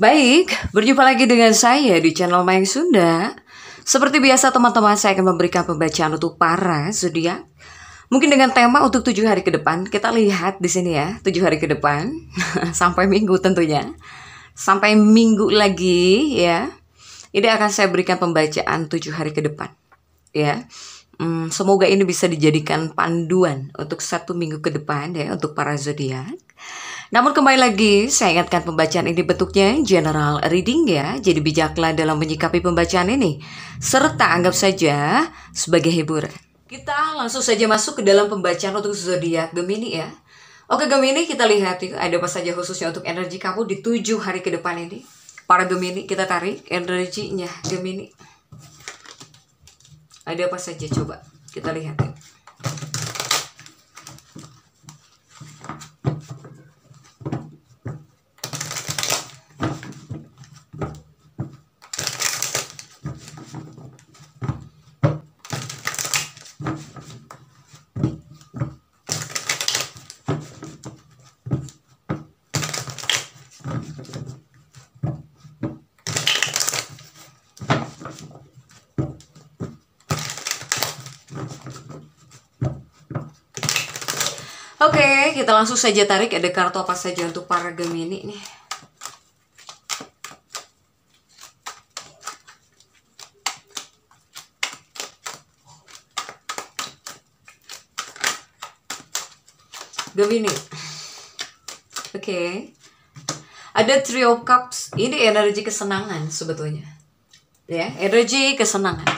Baik, berjumpa lagi dengan saya di channel Mayang Sunda. Seperti biasa teman-teman, saya akan memberikan pembacaan untuk para zodiak. Mungkin dengan tema untuk tujuh hari ke depan, kita lihat di sini ya, tujuh hari ke depan sampai minggu tentunya. Sampai minggu lagi ya. Ini akan saya berikan pembacaan tujuh hari ke depan. Ya. Hmm, semoga ini bisa dijadikan panduan untuk satu minggu ke depan ya untuk para zodiak. Namun kembali lagi, saya ingatkan pembacaan ini bentuknya general reading ya, jadi bijaklah dalam menyikapi pembacaan ini, serta anggap saja sebagai hiburan. Kita langsung saja masuk ke dalam pembacaan untuk zodiak Gemini ya. Oke Gemini, kita lihat yuk, ada apa saja khususnya untuk energi kamu di tujuh hari ke depan ini. Para Gemini, kita tarik energinya Gemini. Ada apa saja coba kita lihat yuk. kita langsung saja tarik ada kartu apa saja untuk para Gemini nih. Gemini. Oke. Okay. Ada Three of Cups. Ini energi kesenangan sebetulnya. Ya, energi kesenangan.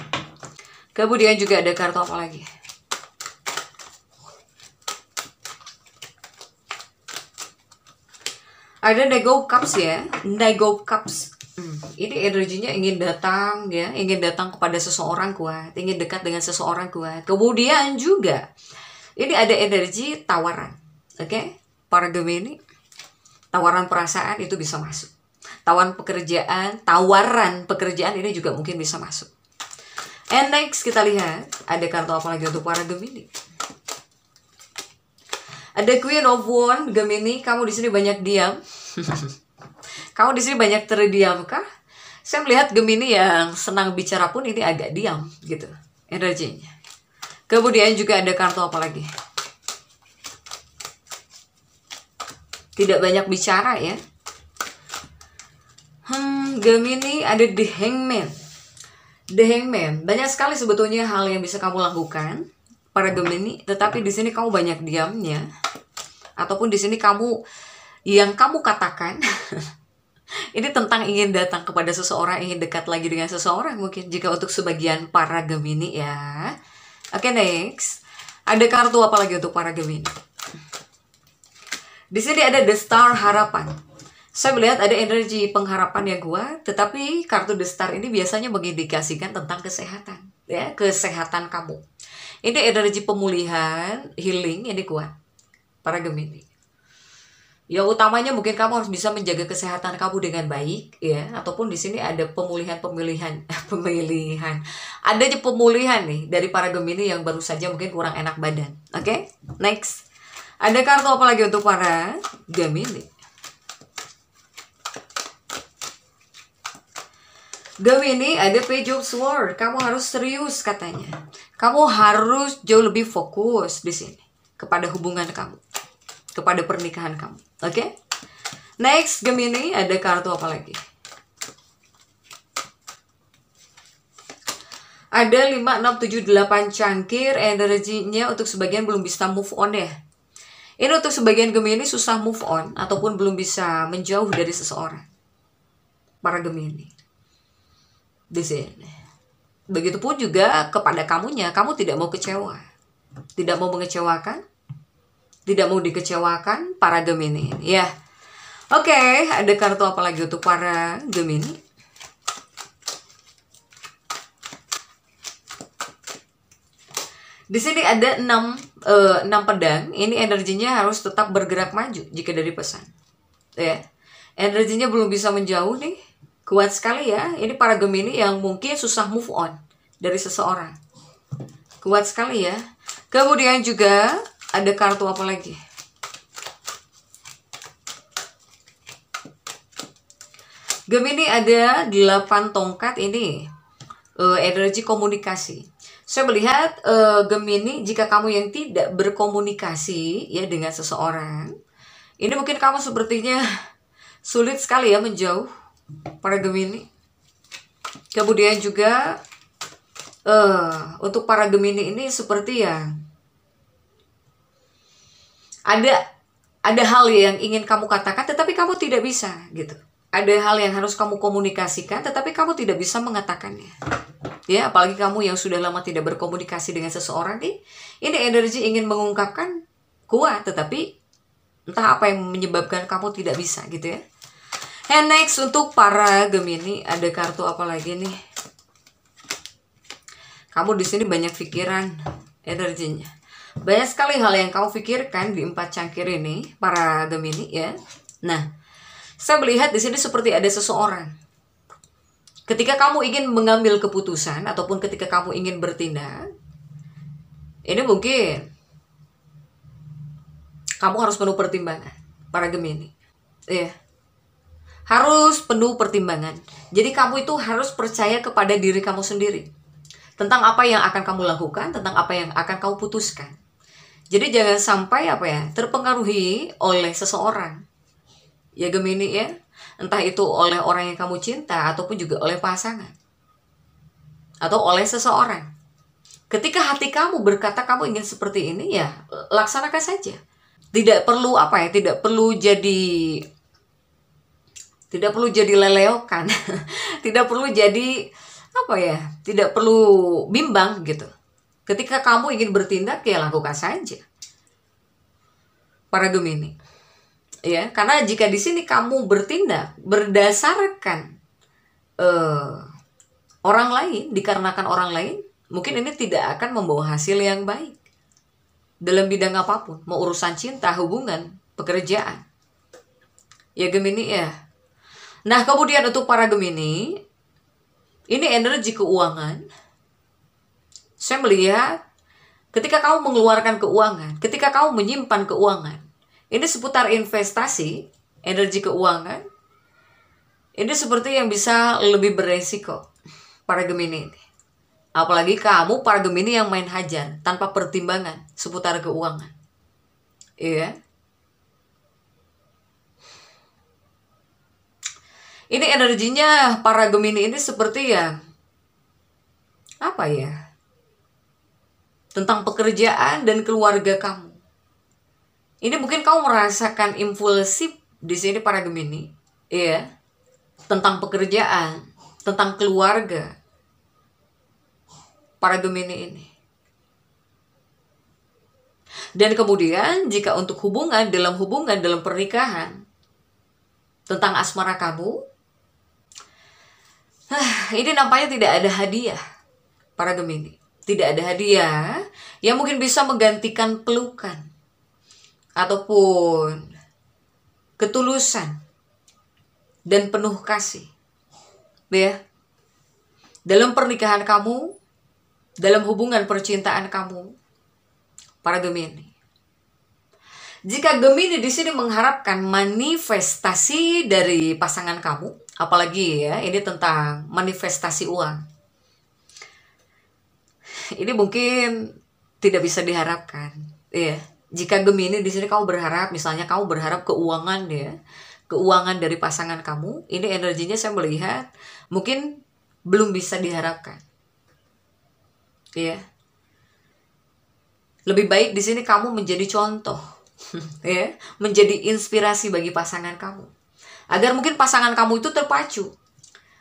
Kemudian juga ada kartu apa lagi? ada Dago Cups ya Dago Cups hmm. ini energinya ingin datang ya ingin datang kepada seseorang kuat ingin dekat dengan seseorang kuat kemudian juga ini ada energi tawaran oke okay? para Gemini tawaran perasaan itu bisa masuk tawaran pekerjaan tawaran pekerjaan ini juga mungkin bisa masuk and next kita lihat ada kartu apa lagi untuk para Gemini ada Queen of One, Gemini, kamu di sini banyak diam. kamu di sini banyak terdiamkah? Saya melihat Gemini yang senang bicara pun ini agak diam gitu energinya. Kemudian juga ada kartu apa lagi? Tidak banyak bicara ya. Hmm, Gemini ada The Hangman. The Hangman. Banyak sekali sebetulnya hal yang bisa kamu lakukan para Gemini, tetapi di sini kamu banyak diamnya ataupun di sini kamu yang kamu katakan ini tentang ingin datang kepada seseorang, ingin dekat lagi dengan seseorang mungkin jika untuk sebagian para Gemini ya. Oke, okay, next. Ada kartu apa lagi untuk para Gemini? Di sini ada The Star Harapan. Saya melihat ada energi pengharapan ya gua, tetapi kartu The Star ini biasanya mengindikasikan tentang kesehatan, ya, kesehatan kamu ini energi pemulihan, healing ini kuat. Para Gemini. Ya utamanya mungkin kamu harus bisa menjaga kesehatan kamu dengan baik ya ataupun di sini ada pemulihan pemilihan pemilihan ada aja pemulihan nih dari para Gemini yang baru saja mungkin kurang enak badan. Oke? Okay? Next. Ada kartu apa lagi untuk para Gemini? Gemini ada page of sword. Kamu harus serius katanya. Kamu harus jauh lebih fokus di sini kepada hubungan kamu, kepada pernikahan kamu. Oke? Okay? Next Gemini ada kartu apa lagi? Ada 5, 6, 7, 8 cangkir energinya untuk sebagian belum bisa move on ya. Ini untuk sebagian Gemini susah move on ataupun belum bisa menjauh dari seseorang. Para Gemini di sini. Begitupun juga kepada kamunya, kamu tidak mau kecewa. Tidak mau mengecewakan, tidak mau dikecewakan para Gemini. Ya. Oke, okay, ada kartu apa lagi untuk para Gemini? Di sini ada 6 eh, 6 pedang. Ini energinya harus tetap bergerak maju jika dari pesan. Ya. Energinya belum bisa menjauh nih Kuat sekali ya, ini para Gemini yang mungkin susah move on dari seseorang. Kuat sekali ya. Kemudian juga ada kartu apa lagi? Gemini ada 8 tongkat ini uh, energi komunikasi. Saya melihat uh, eh, Gemini jika kamu yang tidak berkomunikasi ya dengan seseorang, ini mungkin kamu sepertinya sulit sekali ya menjauh para Gemini. Kemudian juga uh, untuk para Gemini ini seperti ya ada ada hal yang ingin kamu katakan tetapi kamu tidak bisa gitu. Ada hal yang harus kamu komunikasikan tetapi kamu tidak bisa mengatakannya. Ya, apalagi kamu yang sudah lama tidak berkomunikasi dengan seseorang nih, ini energi ingin mengungkapkan kuat tetapi entah apa yang menyebabkan kamu tidak bisa gitu ya. And next untuk para Gemini ada kartu apa lagi nih? Kamu di sini banyak pikiran, energinya. Banyak sekali hal yang kamu pikirkan di empat cangkir ini, para Gemini ya. Nah, saya melihat di sini seperti ada seseorang. Ketika kamu ingin mengambil keputusan ataupun ketika kamu ingin bertindak, ini mungkin kamu harus penuh pertimbangan, para Gemini. Iya. Yeah harus penuh pertimbangan. Jadi kamu itu harus percaya kepada diri kamu sendiri tentang apa yang akan kamu lakukan, tentang apa yang akan kamu putuskan. Jadi jangan sampai apa ya terpengaruhi oleh seseorang. Ya Gemini ya, entah itu oleh orang yang kamu cinta ataupun juga oleh pasangan atau oleh seseorang. Ketika hati kamu berkata kamu ingin seperti ini ya laksanakan saja. Tidak perlu apa ya, tidak perlu jadi tidak perlu jadi leleokan tidak perlu jadi apa ya tidak perlu bimbang gitu ketika kamu ingin bertindak ya lakukan saja para gemini ya karena jika di sini kamu bertindak berdasarkan uh, orang lain dikarenakan orang lain mungkin ini tidak akan membawa hasil yang baik dalam bidang apapun mau urusan cinta hubungan pekerjaan ya gemini ya Nah, kemudian untuk para Gemini, ini energi keuangan. Saya melihat ketika kamu mengeluarkan keuangan, ketika kamu menyimpan keuangan, ini seputar investasi, energi keuangan. Ini seperti yang bisa lebih beresiko para Gemini ini. Apalagi kamu para Gemini yang main hajar tanpa pertimbangan seputar keuangan. Iya. Yeah Ini energinya para Gemini ini seperti ya apa ya? Tentang pekerjaan dan keluarga kamu. Ini mungkin kamu merasakan impulsif di sini para Gemini, ya. Tentang pekerjaan, tentang keluarga. Para Gemini ini. Dan kemudian jika untuk hubungan, dalam hubungan, dalam pernikahan, tentang asmara kamu, ini nampaknya tidak ada hadiah para Gemini. Tidak ada hadiah yang mungkin bisa menggantikan pelukan ataupun ketulusan dan penuh kasih. Ya. Dalam pernikahan kamu, dalam hubungan percintaan kamu, para Gemini. Jika Gemini di sini mengharapkan manifestasi dari pasangan kamu, apalagi ya ini tentang manifestasi uang ini mungkin tidak bisa diharapkan ya jika Gemini di sini kamu berharap misalnya kamu berharap keuangan ya keuangan dari pasangan kamu ini energinya saya melihat mungkin belum bisa diharapkan ya lebih baik di sini kamu menjadi contoh ya menjadi inspirasi bagi pasangan kamu agar mungkin pasangan kamu itu terpacu,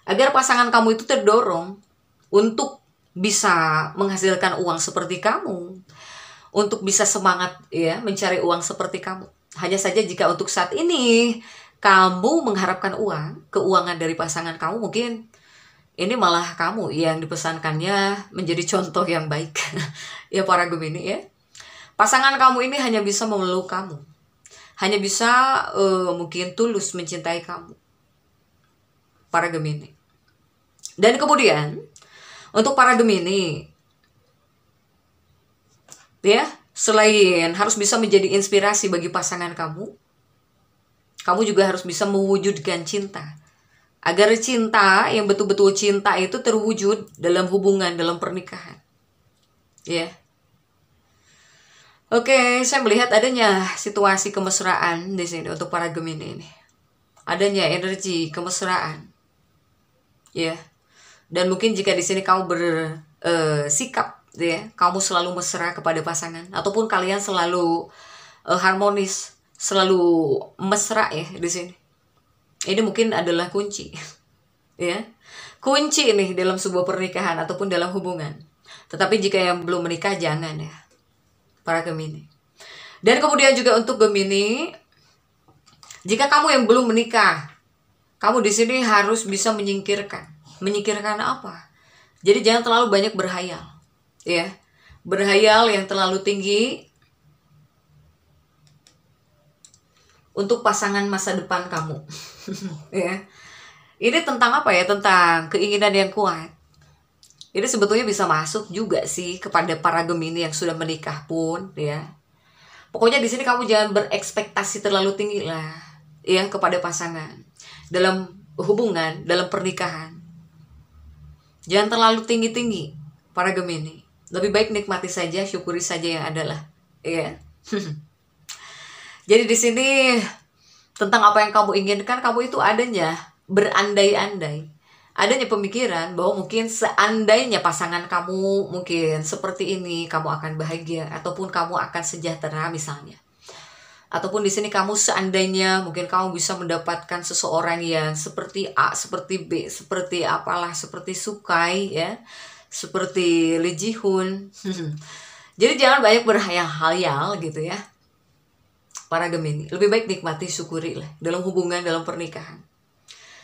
agar pasangan kamu itu terdorong untuk bisa menghasilkan uang seperti kamu, untuk bisa semangat ya mencari uang seperti kamu. Hanya saja jika untuk saat ini kamu mengharapkan uang, keuangan dari pasangan kamu mungkin ini malah kamu yang dipesankannya menjadi contoh yang baik ya para Gemini ya. Pasangan kamu ini hanya bisa memeluk kamu hanya bisa uh, mungkin tulus mencintai kamu. Para Gemini. Dan kemudian untuk para Gemini ya, selain harus bisa menjadi inspirasi bagi pasangan kamu, kamu juga harus bisa mewujudkan cinta. Agar cinta yang betul-betul cinta itu terwujud dalam hubungan, dalam pernikahan. Ya. Oke, saya melihat adanya situasi kemesraan di sini untuk para Gemini ini. Adanya energi kemesraan. Ya. Yeah. Dan mungkin jika di sini kamu bersikap eh, uh, ya, kamu selalu mesra kepada pasangan ataupun kalian selalu uh, harmonis, selalu mesra ya di sini. Ini mungkin adalah kunci. ya. Yeah. Kunci ini dalam sebuah pernikahan ataupun dalam hubungan. Tetapi jika yang belum menikah jangan ya para Gemini. Dan kemudian juga untuk Gemini, jika kamu yang belum menikah, kamu di sini harus bisa menyingkirkan. Menyingkirkan apa? Jadi jangan terlalu banyak berhayal, ya. Berhayal yang terlalu tinggi untuk pasangan masa depan kamu. ya. Ini tentang apa ya? Tentang keinginan yang kuat ini sebetulnya bisa masuk juga sih kepada para Gemini yang sudah menikah pun ya. Pokoknya di sini kamu jangan berekspektasi terlalu tinggi lah ya kepada pasangan dalam hubungan, dalam pernikahan. Jangan terlalu tinggi-tinggi para Gemini. Lebih baik nikmati saja, syukuri saja yang adalah. Ya. Jadi di sini tentang apa yang kamu inginkan, kamu itu adanya berandai-andai adanya pemikiran bahwa mungkin seandainya pasangan kamu mungkin seperti ini kamu akan bahagia ataupun kamu akan sejahtera misalnya ataupun di sini kamu seandainya mungkin kamu bisa mendapatkan seseorang yang seperti A, seperti B, seperti apalah, seperti Sukai ya, seperti Lee Ji Hoon. Jadi jangan banyak berhayal-hayal gitu ya. Para Gemini, lebih baik nikmati syukuri lah dalam hubungan, dalam pernikahan.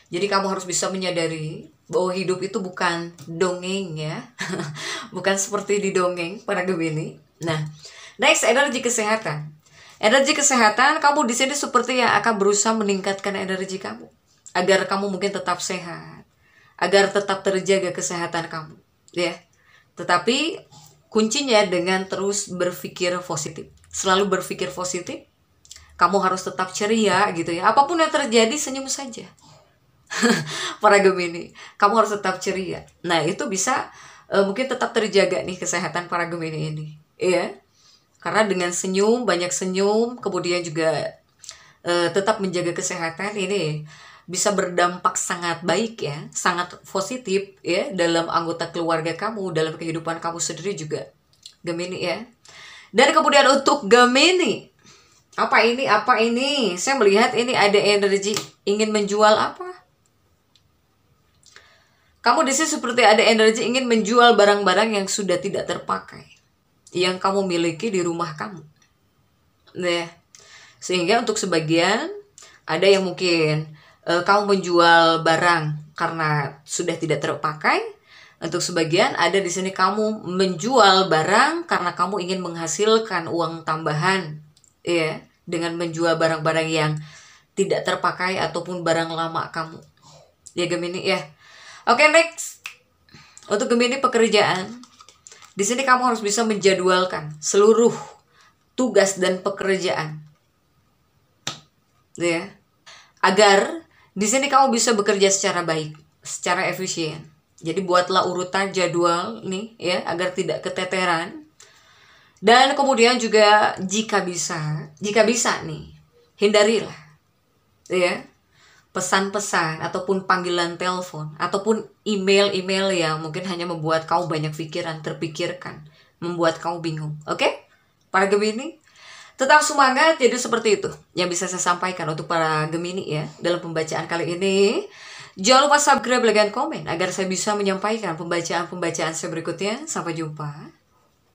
Jadi kamu harus bisa menyadari bahwa hidup itu bukan dongeng ya. bukan seperti di dongeng para Gemini. Nah, next energi kesehatan. Energi kesehatan kamu di sini seperti yang akan berusaha meningkatkan energi kamu agar kamu mungkin tetap sehat, agar tetap terjaga kesehatan kamu, ya. Tetapi kuncinya dengan terus berpikir positif. Selalu berpikir positif. Kamu harus tetap ceria gitu ya. Apapun yang terjadi senyum saja para Gemini kamu harus tetap ceria nah itu bisa uh, mungkin tetap terjaga nih kesehatan para Gemini ini ya karena dengan senyum banyak senyum kemudian juga uh, tetap menjaga kesehatan ini bisa berdampak sangat baik ya sangat positif ya dalam anggota keluarga kamu dalam kehidupan kamu sendiri juga Gemini ya dan kemudian untuk Gemini apa ini apa ini saya melihat ini ada energi ingin menjual apa kamu di sini seperti ada energi ingin menjual barang-barang yang sudah tidak terpakai, yang kamu miliki di rumah kamu. Nah, sehingga untuk sebagian ada yang mungkin e, kamu menjual barang karena sudah tidak terpakai. Untuk sebagian ada di sini kamu menjual barang karena kamu ingin menghasilkan uang tambahan, ya, dengan menjual barang-barang yang tidak terpakai ataupun barang lama kamu. Ya Gemini ya. Oke, okay, next. Untuk Gemini pekerjaan, di sini kamu harus bisa menjadwalkan seluruh tugas dan pekerjaan. Gitu ya. Agar di sini kamu bisa bekerja secara baik, secara efisien. Jadi buatlah urutan jadwal nih ya agar tidak keteteran. Dan kemudian juga jika bisa, jika bisa nih, hindarilah. Gitu ya pesan-pesan ataupun panggilan telepon ataupun email-email yang mungkin hanya membuat kau banyak pikiran terpikirkan, membuat kau bingung. Oke? Okay? Para Gemini, tetap semangat jadi seperti itu yang bisa saya sampaikan untuk para Gemini ya dalam pembacaan kali ini. Jangan lupa subscribe, dan komen agar saya bisa menyampaikan pembacaan-pembacaan saya berikutnya. Sampai jumpa.